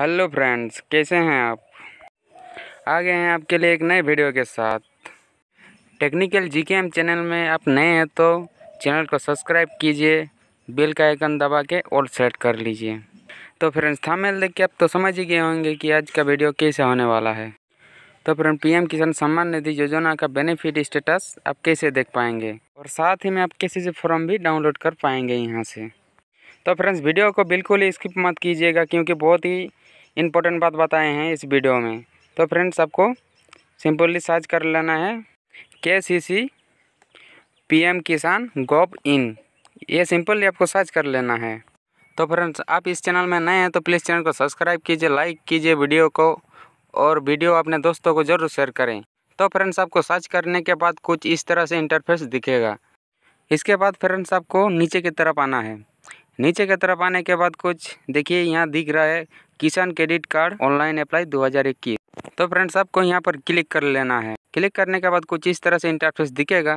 hello friends कैसे हैं आप आ गए हैं आपके लिए एक नए वीडियो के साथ टेक्निकल जीकेएम चैनल में आप नए हैं तो चैनल को सब्सक्राइब कीजिए बेल का आइकन दबा के और सेट कर लीजिए तो फ्रेंड्स थामेल देख के आप तो समझ ही गए होंगे कि आज का वीडियो कैसे होने वाला है तो फ्रेंड पीएम किसान सम्मान निधि योजना का बेनिफिट स्टेटस आप कैसे देख पाएंगे और साथ ही में आप किसी से फॉर्म भी डाउनलोड कर पाएंगे यहाँ से तो फ्रेंड्स वीडियो को बिल्कुल ही स्किप मत कीजिएगा क्योंकि बहुत ही इम्पोर्टेंट बात बताए हैं इस वीडियो में तो फ्रेंड्स आपको सिंपली सर्च कर लेना है के सी सी पी एम किसान गोप इन ये सिंपली आपको सर्च कर लेना है तो फ्रेंड्स आप इस चैनल में नए हैं तो प्लीज़ चैनल को सब्सक्राइब कीजिए लाइक कीजिए वीडियो को और वीडियो अपने दोस्तों को ज़रूर शेयर करें तो फ्रेंड्स आपको सर्च करने के बाद कुछ इस तरह से इंटरफेस दिखेगा इसके बाद फ्रेंड्स आपको नीचे की तरफ आना है नीचे की तरफ आने के बाद कुछ देखिए यहाँ दिख रहा है किसान क्रेडिट कार्ड ऑनलाइन अप्लाई दो तो फ्रेंड्स आपको यहाँ पर क्लिक कर लेना है क्लिक करने के बाद कुछ इस तरह से इंटरफेस दिखेगा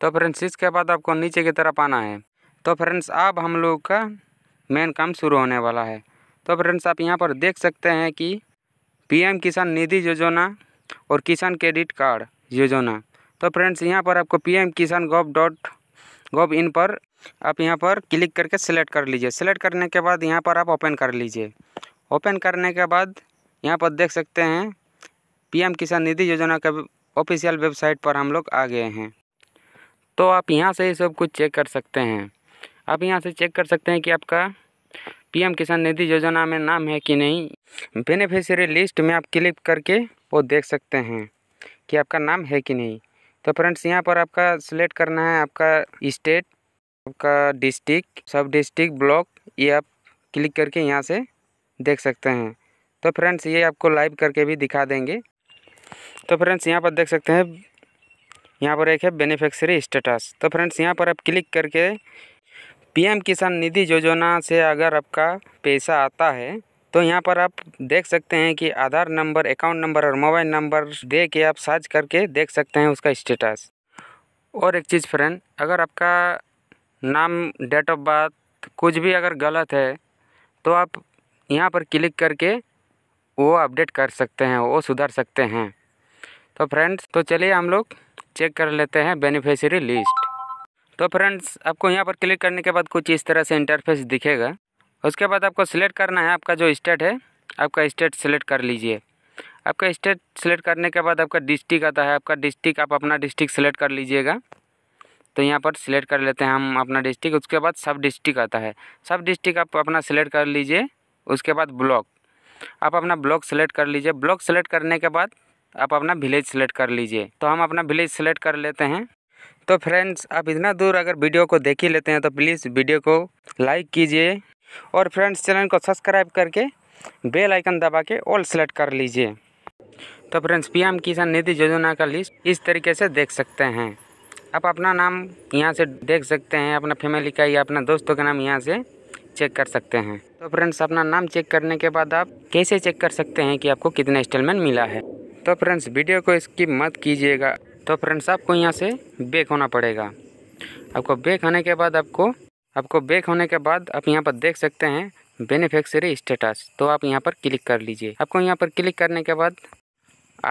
तो फ्रेंड्स इसके बाद आपको नीचे की तरफ आना है तो फ्रेंड्स अब हम लोग का मेन काम शुरू होने वाला है तो फ्रेंड्स आप यहाँ पर देख सकते हैं कि एम किसान निधि योजना और किसान क्रेडिट कार्ड योजना तो फ्रेंड्स यहाँ पर आपको एम किसान गोव डॉट गोव इन पर आप यहाँ पर क्लिक करके सेलेक्ट कर लीजिए सेलेक्ट करने के बाद यहाँ पर आप ओपन कर लीजिए ओपन करने के बाद यहाँ पर देख सकते हैं पीएम किसान निधि योजना का ऑफिशियल वेबसाइट पर हम लोग आ गए हैं तो आप यहाँ से ही सब कुछ चेक कर सकते हैं आप यहाँ से चेक कर सकते हैं कि आपका पीएम किसान निधि योजना में नाम है कि नहीं बेनिफिशियरी लिस्ट में आप क्लिक करके वो देख सकते हैं कि आपका नाम है कि नहीं तो फ्रेंड्स यहाँ पर आपका सिलेक्ट करना है आपका स्टेट आपका डिस्ट्रिक्ट सब डिस्ट्रिक्ट ब्लॉक ये आप क्लिक करके यहाँ से देख सकते हैं तो फ्रेंड्स ये आपको लाइव करके भी दिखा देंगे तो फ्रेंड्स यहाँ पर देख सकते हैं यहाँ पर एक है बेनिफिक्सरी स्टेटस तो फ्रेंड्स यहाँ पर आप क्लिक करके पीएम किसान निधि योजना से अगर आपका पैसा आता है तो यहाँ पर आप देख सकते हैं कि आधार नंबर अकाउंट नंबर और मोबाइल नंबर दे के आप सर्च करके देख सकते हैं उसका स्टेटस और एक चीज़ फ्रेंड अगर आपका नाम डेट ऑफ बर्थ कुछ भी अगर गलत है तो आप यहाँ पर क्लिक करके वो अपडेट कर सकते हैं वो सुधार सकते हैं तो फ्रेंड्स तो चलिए हम लोग चेक कर लेते हैं बेनिफिशियरी लिस्ट तो फ्रेंड्स आपको यहाँ पर क्लिक करने के बाद कुछ इस तरह से इंटरफेस दिखेगा उसके बाद आपको सिलेक्ट करना है आपका जो स्टेट है आपका स्टेट सिलेक्ट कर लीजिए आपका स्टेट सेलेक्ट करने के बाद आपका डिस्ट्रिक्ट आता है आपका डिस्ट्रिक्ट आप अपना डिस्ट्रिक्ट सेलेक्ट कर लीजिएगा तो यहाँ पर सिलेक्ट कर लेते हैं हम अपना डिस्ट्रिक्ट उसके बाद सब डिस्ट्रिक्ट आता है सब डिस्ट्रिक्ट आप अपना सिलेक्ट कर लीजिए उसके बाद ब्लॉक आप अपना ब्लॉक सेलेक्ट कर लीजिए ब्लॉक सेलेक्ट करने के बाद आप अपना विलेज सेलेक्ट कर लीजिए तो हम अपना विलेज सेलेक्ट कर लेते हैं तो फ्रेंड्स आप इतना दूर अगर वीडियो को देख ही लेते हैं तो प्लीज़ वीडियो को लाइक कीजिए और फ्रेंड्स चैनल को सब्सक्राइब करके बेल आइकन दबा के ऑल सेलेक्ट कर लीजिए तो फ्रेंड्स पीएम किसान निधि योजना का लिस्ट इस तरीके से देख सकते हैं आप अपना नाम यहाँ से देख सकते हैं अपना फैमिली का या अपना दोस्तों का नाम यहाँ से चेक कर सकते हैं तो फ्रेंड्स अपना नाम चेक करने के बाद आप कैसे चेक कर सकते हैं कि आपको कितना इंस्टॉलमेंट मिला है तो फ्रेंड्स वीडियो को स्किप मत कीजिएगा तो फ्रेंड्स आपको यहाँ से बेक होना पड़ेगा आपको बेक होने के बाद आपको आपको बेक होने के बाद आप यहाँ पर देख सकते हैं बेनिफिक्सरी स्टेटस तो आप यहाँ पर क्लिक कर लीजिए आपको यहाँ पर क्लिक करने के बाद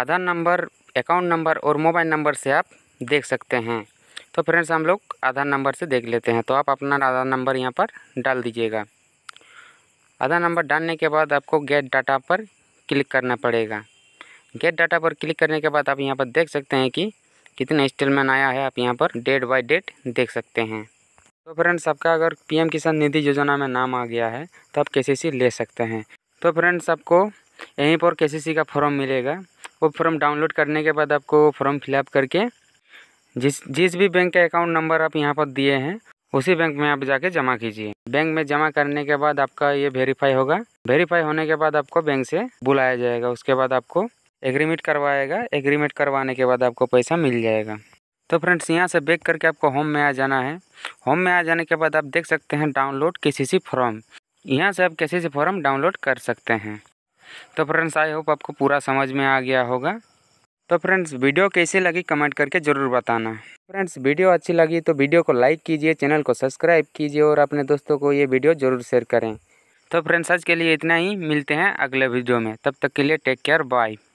आधार नंबर अकाउंट नंबर और मोबाइल नंबर से आप देख सकते हैं तो फ्रेंड्स हम लोग आधार नंबर से देख लेते हैं तो आप अपना आधार नंबर यहाँ पर डाल दीजिएगा आधार नंबर डालने के बाद आपको गेट डाटा पर क्लिक करना पड़ेगा गेट डाटा पर क्लिक करने के बाद आप यहाँ पर देख सकते हैं कि कितना इंस्टॉलमेंट आया है आप यहाँ पर डेट बाई डेट देख सकते हैं तो फ्रेंड्स आपका अगर पीएम किसान निधि योजना में नाम आ गया है तो आप के ले सकते हैं तो फ्रेंड्स आपको यहीं पर के का फॉर्म मिलेगा वो फॉर्म डाउनलोड करने के बाद आपको फॉर्म फिलअप करके जिस जिस भी बैंक का अकाउंट नंबर आप यहाँ पर दिए हैं उसी बैंक में आप जाके जमा कीजिए बैंक में जमा करने के बाद आपका ये वेरीफाई होगा वेरीफाई होने के बाद आपको बैंक से बुलाया जाएगा उसके बाद आपको एग्रीमेंट करवाएगा एग्रीमेंट करवाने के बाद आपको पैसा मिल जाएगा तो फ्रेंड्स यहाँ से बैक करके आपको होम में आ जाना है होम में आ जाने के बाद आप देख सकते हैं डाउनलोड के सी फॉर्म यहाँ से आप के सी फॉर्म डाउनलोड कर सकते हैं तो फ्रेंड्स आई होप आपको पूरा समझ में आ गया होगा तो फ्रेंड्स वीडियो कैसे लगी कमेंट करके ज़रूर बताना फ्रेंड्स वीडियो अच्छी लगी तो वीडियो को लाइक कीजिए चैनल को सब्सक्राइब कीजिए और अपने दोस्तों को ये वीडियो ज़रूर शेयर करें तो फ्रेंड्स आज के लिए इतना ही मिलते हैं अगले वीडियो में तब तक के लिए टेक केयर बाय